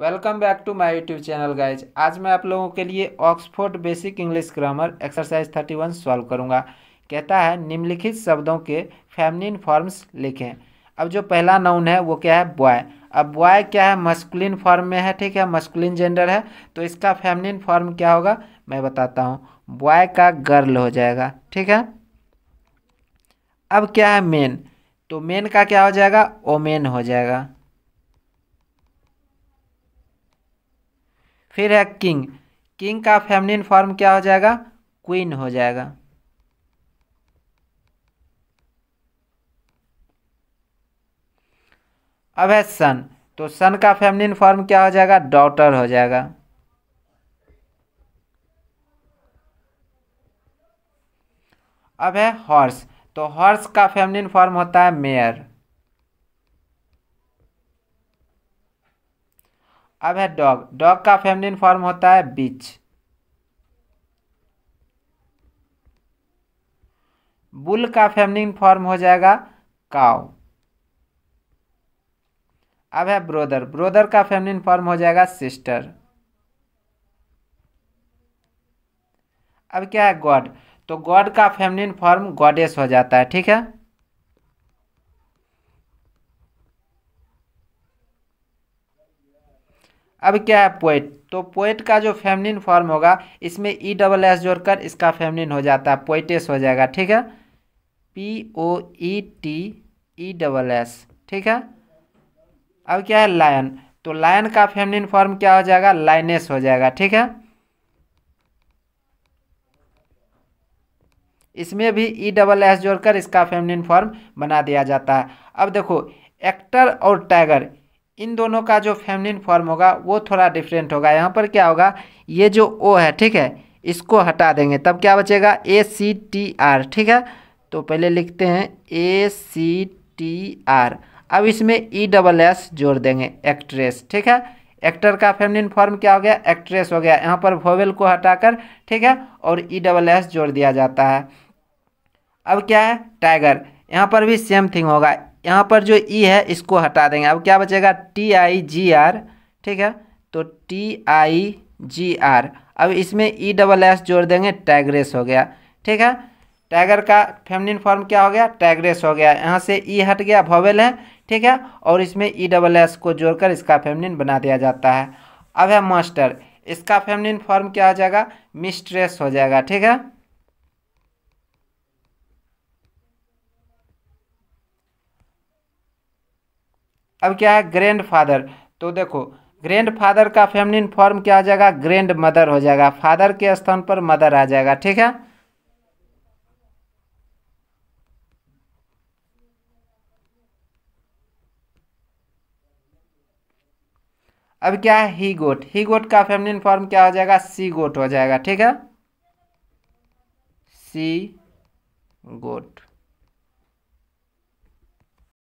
welcome back to my YouTube channel guys आज मैं आप लोगों के लिए Oxford basic English grammar exercise 31 solve करूंगा कहता है निम्नलिखित शब्दों के फैमिलिन फॉर्म्स लिखें अब जो पहला नाउन है वो क्या है बॉय अब बॉय क्या है मस्कुलिन फॉर्म में है ठीक है मस्कुलिन जेंडर है तो इसका फैमिलिन फॉर्म क्या होगा मैं बताता हूँ बॉय का गर्ल हो जाएगा ठीक है अब क्या है मेन तो मेन का क्या हो जाएगा ओमेन हो जाएगा फिर है किंग किंग का फेमनिन फॉर्म क्या हो जाएगा क्वीन हो जाएगा अब है सन तो सन का फेमनिन फॉर्म क्या हो जाएगा डॉटर हो जाएगा अब है हॉर्स तो हॉर्स का फेमनिन फॉर्म होता है मेयर अब है डॉग डॉग का फेमनिन फॉर्म होता है बिच बुल का फेमिलिन फॉर्म हो जाएगा काउ अब है ब्रोदर ब्रोदर का फेमिलिन फॉर्म हो जाएगा सिस्टर अब क्या है गॉड तो गॉड का फेमिनिन फॉर्म गॉडेस हो जाता है ठीक है अब क्या है पोएट तो पोएट का जो फेमनिन फॉर्म होगा इसमें ई डबल एस जोड़कर इसका फेमनिन हो जाता है पोइटेस हो जाएगा ठीक है P O E T E double S ठीक है अब क्या है लायन तो लायन का फेमनिन फॉर्म क्या हो जाएगा लाइनेस हो जाएगा ठीक है इसमें भी ई डबल एस जोड़कर इसका फेमनिन फॉर्म बना दिया जाता है अब देखो एक्टर और टाइगर इन दोनों का जो फेमिलिन फॉर्म होगा वो थोड़ा डिफरेंट होगा यहाँ पर क्या होगा ये जो ओ है ठीक है इसको हटा देंगे तब क्या बचेगा ए सी टी आर ठीक है तो पहले लिखते हैं ए सी टी आर अब इसमें ई डबल एस जोड़ देंगे एक्ट्रेस ठीक है एक्टर का फेमिलिन फॉर्म क्या हो गया एक्ट्रेस हो गया यहाँ पर वोवेल को हटाकर ठीक है और ई डबल एस जोड़ दिया जाता है अब क्या है टाइगर यहाँ पर भी सेम थिंग होगा यहाँ पर जो ई e है इसको हटा देंगे अब क्या बचेगा टी आई जी आर ठीक है तो टी आई जी आर अब इसमें ई डबल एस जोड़ देंगे टैगरेस हो गया ठीक है टाइगर का फेमनिन फॉर्म क्या हो गया टैगरेस हो गया यहाँ से ई e हट गया भवेल है ठीक है और इसमें ई डबल एस को जोड़कर इसका फेमनिन बना दिया जाता है अब है मास्टर इसका फेमनिन फॉर्म क्या हो जाएगा मिस्ट्रेस हो जाएगा ठीक है अब क्या है ग्रैंड फादर तो देखो ग्रैंड फादर का फेमनिन फॉर्म क्या हो जाएगा ग्रैंड मदर हो जाएगा फादर के स्थान पर मदर आ जाएगा ठीक है अब क्या है ही गोट ही गोट का फेमनिन फॉर्म क्या हो जाएगा सी गोट हो जाएगा ठीक है सी गोट